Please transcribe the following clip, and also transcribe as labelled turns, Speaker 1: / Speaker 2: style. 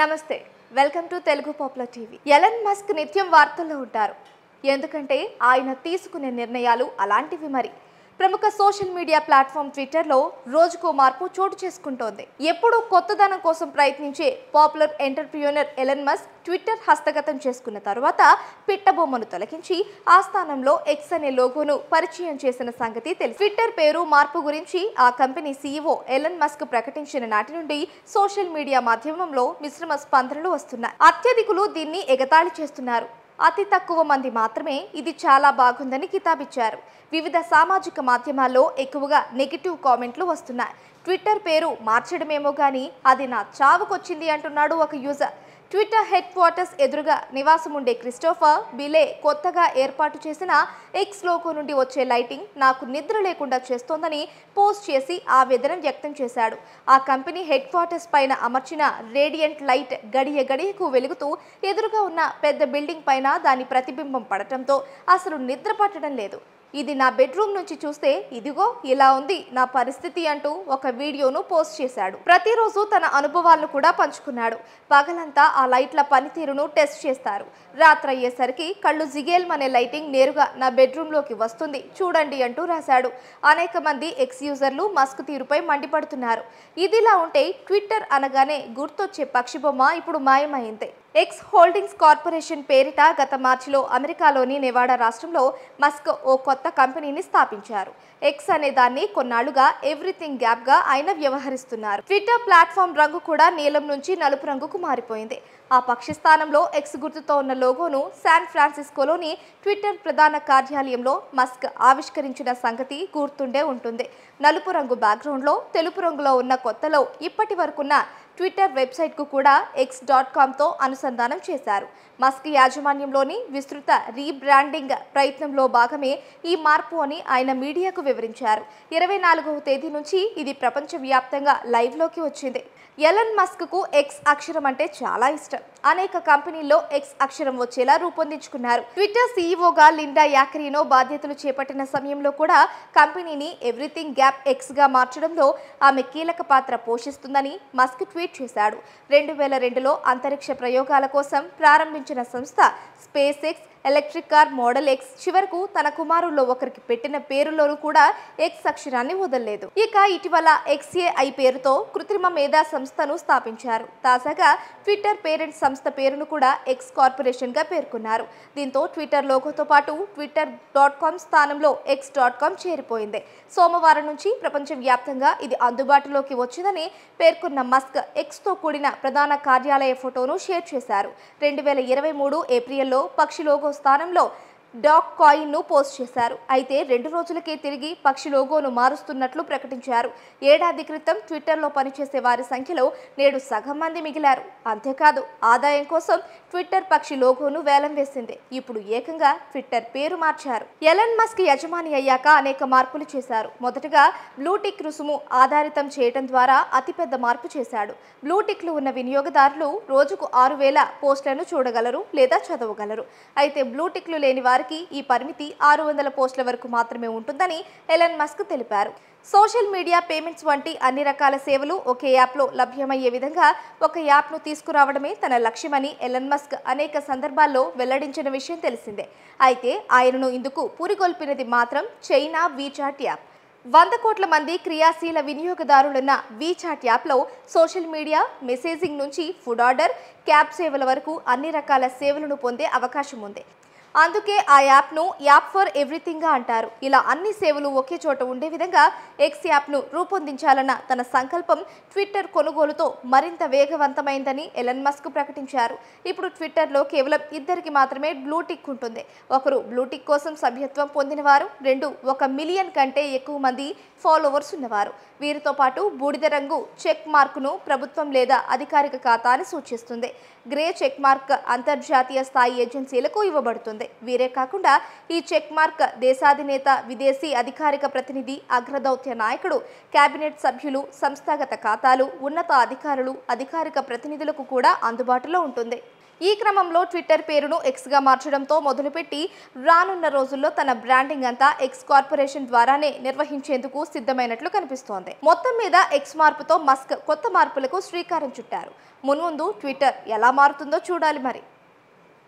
Speaker 1: నమస్తే welcome to Telugu popular TV Elon Musk నిత్యం వార్తల్లో ఉంటారు ఎందుకంటే ఆయన తీసుకునే నిర్ణయాలు అలాంటివి మరి ప్రముఖ సోషల్ మీడియా ప్లాట్ఫామ్ ట్విట్టర్లో రోజుకో మార్పు చోటు చేసుకుంటోంది ఎప్పుడూ కొత్తదనం కోసం ప్రయత్నించే popular entrepreneur Elon Musk Twitter హస్తగతం చేసుకున్న తర్వాత పిట్టబొమ్మను తొలగించి ఆ స్థానంలో ఎక్స్ అనే లోగోను పరిచయం చేసిన సంగతి తెలుసు ట్విట్టర్ పేరు మార్పు గురించి ఆ కంపెనీ సీఈఓ ఎలన్ మస్క్ ప్రకటించిన నాటి నుండి సోషల్ మీడియా మాధ్యమంలో మిశ్రమ స్పందనలు వస్తున్నాయి అత్యధికులు దీన్ని ఎగతాళి చేస్తున్నారు అతి తక్కువ మంది మాత్రమే ఇది చాలా బాగుందని కితాబిచ్చారు వివిధ సామాజిక మాధ్యమాల్లో ఎక్కువగా నెగిటివ్ కామెంట్లు వస్తున్నాయి ట్విట్టర్ పేరు మార్చడమేమో కానీ అది నా చావుకొచ్చింది అంటున్నాడు ఒక యూజర్ ట్విట్టర్ హెడ్ క్వార్టర్స్ ఎదురుగా నివాసం ఉండే క్రిస్టోఫర్ బిలే కొత్తగా ఏర్పాటు చేసిన ఎక్స్ లోకో నుండి వచ్చే లైటింగ్ నాకు నిద్ర లేకుండా చేస్తోందని పోస్ట్ చేసి ఆవేదన వ్యక్తం చేశాడు ఆ కంపెనీ హెడ్ క్వార్టర్స్ పైన అమర్చిన రేడియంట్ లైట్ గడియ గడియకు వెలుగుతూ ఎదురుగా ఉన్న పెద్ద బిల్డింగ్ పైన దాని ప్రతిబింబం పడటంతో అసలు నిద్ర పట్టడం లేదు ఇది నా బెడ్రూమ్ నుంచి చూస్తే ఇదిగో ఇలా ఉంది నా పరిస్థితి అంటూ ఒక వీడియోను పోస్ట్ చేశాడు ప్రతిరోజు తన అనుభవాలను కూడా పంచుకున్నాడు పగలంతా ఆ లైట్ల పనితీరును టెస్ట్ చేస్తారు రాత్రి అయ్యేసరికి కళ్ళు జిగేల్మనే లైటింగ్ నేరుగా నా బెడ్రూమ్లోకి వస్తుంది చూడండి అంటూ రాశాడు అనేక మంది ఎక్స్ యూజర్లు మస్క్ తీరుపై మండిపడుతున్నారు ఇదిలా ఉంటే ట్విట్టర్ అనగానే గుర్తొచ్చే పక్షి బొమ్మ ఇప్పుడు మాయమైంది ఎక్స్ హోల్డింగ్స్ కార్పొరేషన్ పేరిట గత మార్చిలో అమెరికాలోని నెవాడా రాష్ట్రంలో మస్క్ ఓ కొత్త కంపెనీని స్థాపించారు ఎక్స్ అనే దాన్ని కొన్నాళ్లుగా ఎవ్రీథింగ్ గ్యాప్గా ఆయన వ్యవహరిస్తున్నారు ట్విట్టర్ ప్లాట్ఫామ్ రంగు కూడా నీలం నుంచి నలుపు రంగుకు మారిపోయింది ఆ పక్షి స్థానంలో ఎక్స్ గుర్తుతో ఉన్న లోగోను శాన్ ఫ్రాన్సిస్కోలోని ట్విట్టర్ ప్రధాన కార్యాలయంలో మస్క్ ఆవిష్కరించిన సంగతి గుర్తుండే ఉంటుంది నలుపు రంగు బ్యాక్గ్రౌండ్లో తెలుపు రంగులో ఉన్న కొత్తలో ఇప్పటి వరకున్న ట్విట్టర్ వెబ్సైట్కు కూడా ఎక్స్ డాట్ కామ్తో అనుసంధానం చేశారు మస్క్ యాజమాన్యంలోని విస్తృత రీబ్రాండింగ్ ప్రయత్నంలో భాగమే ఈ మార్పు అని ఆయన మీడియాకు వివరించారు ఇరవై నాలుగవ తేదీ నుంచి ఇది ప్రపంచవ్యాప్తంగా లైవ్లోకి వచ్చింది ఎలన్ మస్క్కు ఎక్స్ అక్షరం అంటే చాలా ఇష్టం అనేక కంపెనీల్లో ఎక్స్ అక్షరం వచ్చేలా రూపొందించుకున్నారు ట్విట్టర్ సీఈఓగా లిండా యాక్రీనో బాధ్యతలు చేపట్టిన సమయంలో కూడా కంపెనీని ఎవ్రీథింగ్ గ్యాప్ ఎక్స్గా మార్చడంలో ఆమె కీలక పాత్ర పోషిస్తుందని మస్క్ ట్వీట్ ట్వీట్ చేశాడు రెండు వేల రెండులో అంతరిక్ష ప్రయోగాల కోసం ప్రారంభించిన సంస్థ Space X electric car Model X చివరకు తన కుమారుల్లో ఒకరికి పెట్టిన పేరులోనూ కూడా ఎక్స్ అక్షరాన్ని వదలలేదు ఇక ఇటీవల ఎక్స్ఏఐ పేరుతో కృత్రిమ మేధా సంస్థను స్థాపించారు తాజాగా ట్విట్టర్ పేరెంట్ సంస్థ పేరును కూడా ఎక్స్ కార్పొరేషన్గా పేర్కొన్నారు దీంతో ట్విట్టర్ లోగోతో పాటు ట్విట్టర్ డాట్ కామ్ స్థానంలో ఎక్స్ డాట్ కామ్ చేరిపోయింది సోమవారం నుంచి ప్రపంచవ్యాప్తంగా ఇది అందుబాటులోకి వచ్చిందని పేర్కొన్న మస్క్ ఎక్స్తో కూడిన ప్రధాన కార్యాలయ ఫోటోను షేర్ చేశారు రెండు వేల ఇరవై మూడు ఏప్రిల్లో పక్షి లోగో స్థానంలో డాక్ కాయిన్ను పోస్ట్ చేశారు అయితే రెండు రోజులకే తిరిగి పక్షి లోగోను మారుస్తున్నట్లు ప్రకటించారు ఏడాది క్రితం ట్విట్టర్లో పనిచేసే వారి సంఖ్యలో నేడు సగం మంది మిగిలారు అంతేకాదు ఆదాయం కోసం ట్విట్టర్ పక్షి లోగోను వేలం వేసింది ఇప్పుడు ఏకంగా ట్విట్టర్ పేరు మార్చారు ఎలన్ మస్క్ యజమాని అయ్యాక అనేక మార్పులు చేశారు మొదటగా బ్లూటిక్ రుసుము ఆధారితం చేయడం ద్వారా అతిపెద్ద మార్పు చేశాడు బ్లూటిక్లు ఉన్న వినియోగదారులు రోజుకు ఆరు వేల పోస్టులను చూడగలరు లేదా చదవగలరు అయితే బ్లూటిక్లు లేని వారు వారికి ఈ పరిమితి ఆరు వందల పోస్టుల వరకు మాత్రమే ఉంటుందని ఎలన్ మస్క్ తెలిపారు సోషల్ మీడియా పేమెంట్స్ వంటి అన్ని రకాల సేవలు ఒకే యాప్లో లభ్యమయ్యే విధంగా ఒక యాప్ను తీసుకురావడమే తన లక్ష్యమని ఎలన్ మస్క్ అనేక సందర్భాల్లో వెల్లడించిన విషయం తెలిసిందే అయితే ఆయనను ఇందుకు పురిగొల్పినది మాత్రం చైనా వీచాట్ యాప్ వంద కోట్ల మంది క్రియాశీల వినియోగదారులున్న వీచాట్ యాప్లో సోషల్ మీడియా మెసేజింగ్ నుంచి ఫుడ్ ఆర్డర్ క్యాబ్ సేవల వరకు అన్ని రకాల సేవలను పొందే అవకాశం ఉంది అందుకే ఆ యాప్ను యాప్ ఫర్ ఎవ్రీథింగ్గా అంటారు ఇలా అన్ని సేవలు ఒకే చోట ఉండే విధంగా ఎక్స్ యాప్ను రూపొందించాలన్న తన సంకల్పం ట్విట్టర్ కొనుగోలుతో మరింత వేగవంతమైందని ఎలన్ మస్క్ ప్రకటించారు ఇప్పుడు ట్విట్టర్లో కేవలం ఇద్దరికి మాత్రమే బ్లూటిక్ ఉంటుంది ఒకరు బ్లూటిక్ కోసం సభ్యత్వం పొందినవారు రెండు ఒక మిలియన్ కంటే ఎక్కువ మంది ఫాలోవర్స్ ఉన్నవారు వీరితో పాటు బూడిద రంగు చెక్ మార్క్ను ప్రభుత్వం లేదా అధికారిక ఖాతా అని సూచిస్తుంది గ్రే చెక్ మార్క్ అంతర్జాతీయ స్థాయి ఏజెన్సీలకు ఇవ్వబడుతుంది ఉంది వీరే కాకుండా ఈ చెక్ మార్క్ దేశాధినేత విదేశీ అధికారిక ప్రతినిధి అగ్రదౌత్య నాయకుడు కేబినెట్ సభ్యులు సంస్థాగత ఖాతాలు ఉన్నత అధికారులు అధికారిక ప్రతినిధులకు కూడా అందుబాటులో ఉంటుంది ఈ క్రమంలో ట్విట్టర్ పేరును ఎక్స్గా మార్చడంతో మొదలుపెట్టి రానున్న రోజుల్లో తన బ్రాండింగ్ అంతా ఎక్స్ కార్పొరేషన్ ద్వారానే నిర్వహించేందుకు సిద్ధమైనట్లు కనిపిస్తోంది మొత్తం మీద ఎక్స్ మార్పుతో మస్క్ కొత్త మార్పులకు శ్రీకారం చుట్టారు మున్ముందు ట్విట్టర్ ఎలా మారుతుందో చూడాలి మరి